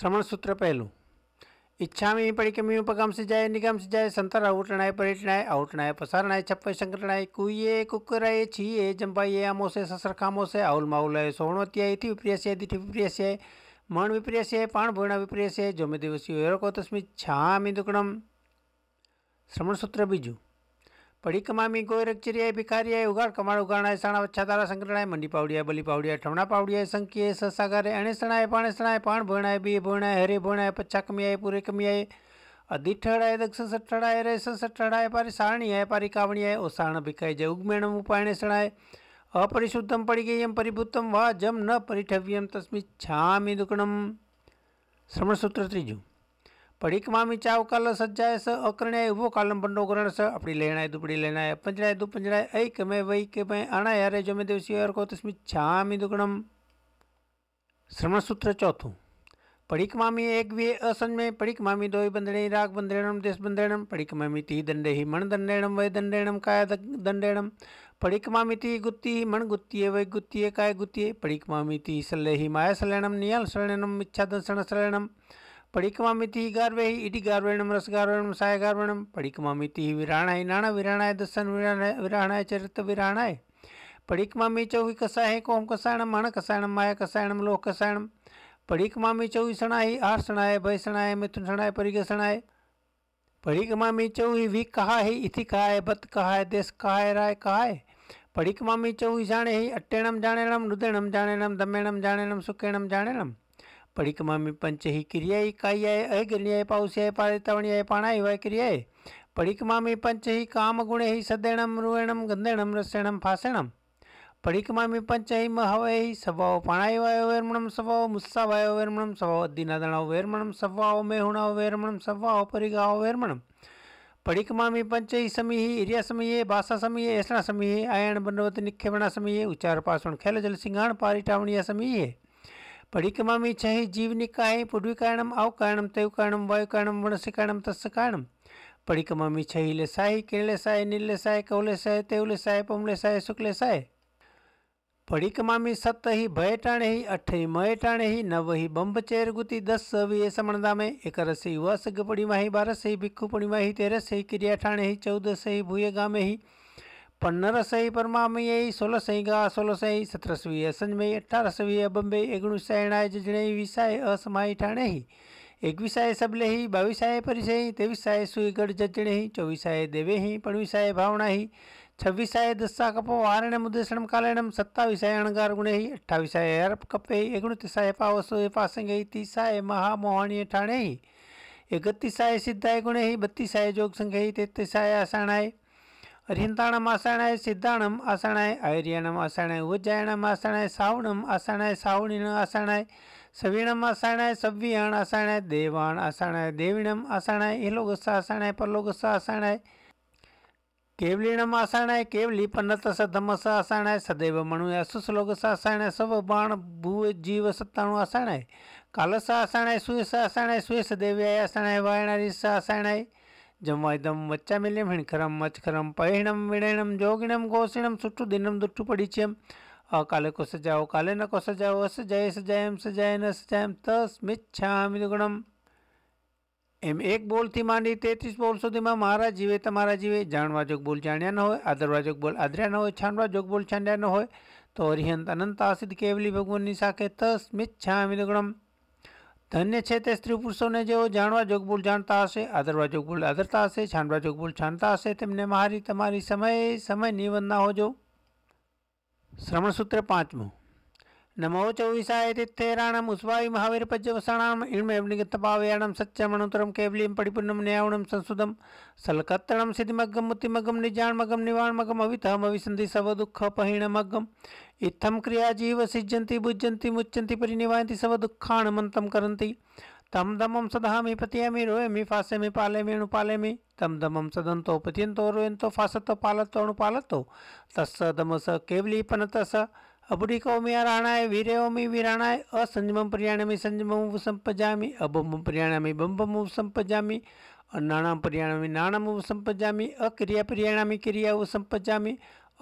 श्रवण सूत्र पहलू इच्छा में परिकमी उपगम से जाए निगम से जाए संतर अवटनाय परिटनाय अवटनाय पसारणाय छप्पे संकटनाय कुये कुकरय छिये जम्बाई आमो ससर खामो से आउल माउलय सोहणोत्याय थी विप्रियस्य दिठि विप्रियस्य मण विप्रियस्य पाण भूर्ण विप्रियस्य जो मे दिवसीय को तस्मी छा मी दुकणम श्रवण सूत्र बीजू पड़ी कमामी गोई रख चिरी भिखारी उगाड़ कमा उगाड़ आए सणा वच्छा तारा संकड़ा है मंडी पावड़िया बली पावड़िया ठमणा पावड़िया संकी है ससागर है अणे सणा पाण सणा पाण भोणा है बी भोणा है हरे भोणा है पच्छा कमी आए पूरे कमी आए अधिठड़ा है दक्ष सठड़ा है रेस सठड़ा है पारी सारणी है पारी कावणी है ओसाण भिखाई जय उगमेण उपायण सणा है अपरिशुद्धम पड़ी गई परिभूतम वाह जम न परिठव्यम तस्मी छा मी दुकणम श्रमण सूत्र त्रीजू पड़ी चाव काल सज्जाय स अकरण्य वो कालम बंडो करण स अपनी लेना दुपड़ी लेना पंजराय दु पंजराय ऐ कमे वही कमे अना यारे जमे देवसी और को तस्मी छामी दुगणम श्रवण सूत्र चौथों पड़ी एक वे असन में पड़ी दोई बंदणे राग बंदणम देश बंदणम पड़ी ती दंडे ही मन दंडेणम वै दंडेणम काय दंडेणम पड़ी मामी ती गुत्ती ही मन गुत्तीय वै गुत्तीय काय गुत्तीय पड़ी मामी ती सल्ले ही माया सलैणम नियल सलैणम इच्छा दंसण सलैणम परिक्रमा मिति गार्वे इडि गार्वेणम रस गार्वेणम साय गार्वेणम परिक्रमा मिति विराणाय नाना विराणाय दर्शन विराणाय विराणाय चरित्र विराणाय परिक्मामी चौवी कसाय है कोम कसायणम माण कसायणम माया कसायणम लोह कसायणम परिक्मामी चौवी ही आर सणाय भय सणाय मिथुन सणाय परिग सणाय परिक्मामी चौवी वी कहा है इति कहा है बत कहा है देश कहा है राय कहा है परिक्मामी चौवी जाने ही अट्टेणम जाणेणम रुदेणम जाणेणम दमेणम जाणेणम सुकेणम जाणेणम परिक्रमा में पंच ही क्रिया इकाई आय आय अग्रणी क्रियाएं आय अगण्यय आय पारितवण्याय वाय क्रियाएं परिक्रमा में पंच ही काम गुण ही सदैणम रुवेणम गंधेणम रसेणम फासेणम परिक्रमा में पंच ही महवे ही स्वभाव वाय वैर्मणम स्वभाव मुस्सा वाय वैर्मणम स्वभाव दिनादणाव वैर्मणम स्वभाव मेहुणाव वैर्मणम स्वभाव परिगाव वैर्मणम परिक्रमा में पंच ही समी ही इरिया समी है भाषा समी है ऐसा समी है आयन बनवत समी है उच्चार पासवण खेल जल सिंघाण पारिटावणिया समी है परिक्रमा चाहे जीवनी काय पूर्वी कारणम आव कारणम तय कारणम वायु कारणम वणसी कारणम तस् कारणम परिक्रमा में छह ले साय केले साय नीले साय कौले साय तेवले साय पमले साय शुक्ले साय परिक्रमा में सत ही भय टाणे ही अठ ही मय टाणे ही नव ही बम्ब चेर गुति दस सवी समणदा में एक रस ही वस गपणिमा ही बारस ही भिक्खु पणिमा ही तेरस ही क्रिया ठाणे ही चौदस ही भूये गामे ही पंद्रह सही परमा में सोलह सही गा सोलह सही सत्रह सवी असंज में अठारह सवी बम्बे एगणुस अणाय जजणे विसाय असमाई ठाणे ही एकविसाए सबले ही बावीसाए परिसही तेवीसाए सुईगढ़ जजणे ही चौवीसाए देवे ही पणवीसाए भावना ही छब्बीसाए दस्सा कपो आरण मुदेशणम कालेणम सत्तावीसाय अणगार गुणे ही अट्ठावीसाए अरब कपे एगणतीसाए पावसो पासंग तीसाय तीसाए महामोहाणी ठाणे ही इकतीसाए सिद्धाए गुणे ही बत्तीसाए जोग संघ ही तेतीसाए आसाणाए रिंदाणम आसणाय सिद्धाणम आसणाय ऐर्यणम आसणाय उज्जैणम आसणाय सावणम आसणाय सावणीन आसणाय सवीणम आसणाय सव्यण आसणाय देवाण आसणाय देविणम आसणाय इलोगुस्सा आसणाय परलोगुस्सा आसणाय केवलीणम आसणाय केवली पन्नत सधमस आसणाय सदैव मणुय असुसलोगस आसणाय सब बाण भूव जीव सत्ताणु आसणाय कालस आसणाय सुयस आसणाय सुयस देव्याय आसणाय वायणारी स आसणाय जमवाइम वच्चा मिले हिणखरम मच्छरम पहिणम विणैणम जोगिणम घोषिणम सुठु दिनम दुठु पढ़ीचियम अकाले को सजाओ काले न को सजाओ अस जय सजायम सजाय न सजायम तस मिच्छा मिदुगुणम एम एक बोल थी मांडी तेतीस बोल सुधी में महाराज जीवे तमारा जीवे जाणवा जोग बोल जाण्या न हो आदरवा जोग बोल आदरिया न हो छाणवा जोग बोल छाण्या न हो तो अरिहंत अनंत आसिद केवली भगवान साखे तस मिच्छा मिदुगुणम ધન્ય છે તે સ્ત્રી પુરુષોને જેઓ જાણવા જોગભૂલ જાણતા હશે આદરવા જોગભૂલ આદરતા હશે છાંડવા જોગભૂલ છાંડતા હશે તેમને મારી તમારી સમય સમય નિવન ના હોજો સૂત્ર પાંચમું नमो उस्वाई महावीर पज्यवसाणाम चौविसायतित्थेराणम् उस्वायि महावीरपज्यवसाणाम् इण्मेवनिगतपावयाणं सत्यमणुतरं केवलीं पडिपुण्णं न्यावणं संस्कृतं सलकत्तणं सिद्धिमग्गं मुतिमग्गं निजाणमगं निवाणमगम् अवितहमविसन्धि सवदुःखपहिणमग्गम् इत्थं क्रियाजीव सिज्यन्ति भुज्यन्ति मुच्यन्ति परिनिवायन्ति सवदुःखाणमन्तं करन्ति तम दमम सदा मे पतियामि रोयमि फासेमि पालेमि अणुपालेमि तम दमम सदंतो पतियंतो रोयंतो फासतो पालतो अनुपालतो तस्स दमस केवली पनतस अबुडिकौम्याराणाय वीरेओमिवीराणाय असंजमम पर्याणमी संजमम उपसंपजामी अबम पर्याणमी बम्बम उपसंपजामी अन्नाणाम पर्याणमी नाणम उपसंपजामी अक्रिया पर्याणमी क्रिया उपसंपजामी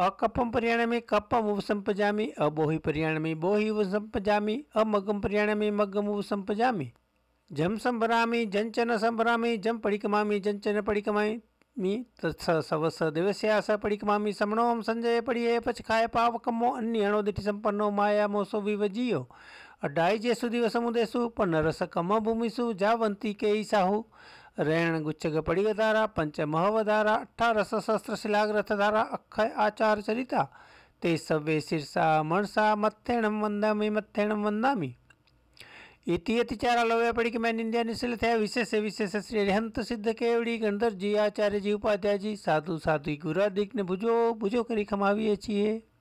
अकपम पर्याणमी कपम उपसंपजामी अबोहि पर्याणमी बोहि उपसंपजामी अमगम पर्याणमी मगम उपसंपजामी जम संभरामी जंचन संभरामी जम पड़िकमामी जंचन पड़िकमाई मी તત્સવસ દિવસે આશા પડીકમામી સમણોમ સંજય પડીએ પચખાય પાવકમો અન્યણો દિઠ સંપન્નો માયા મોસો વિવજીયો અઢાઈ જેસુ દિવસ મુદેસુ પનરસ કમ ભૂમિસુ જાવંતી કે ઈસાહુ રેણ ગુચ્છગ પડી ધારા પંચ મહવધારા અઠારસ શસ્ત્ર શિલાગ્રથ ધારા અક્ષય આચાર ચરિતા તે સવે શીર્ષા મણસા મથેણ વંદામી મથેણ વંદામી पड़ी कि मैन इंडिया निश्चित थे विशेष विशेष श्री हंत सिद्ध केवड़ी गणधर जी आचार्य जी उपाध्याय जी साधु साधु गुरादिक ने भुजो भुजो करी अच्छी है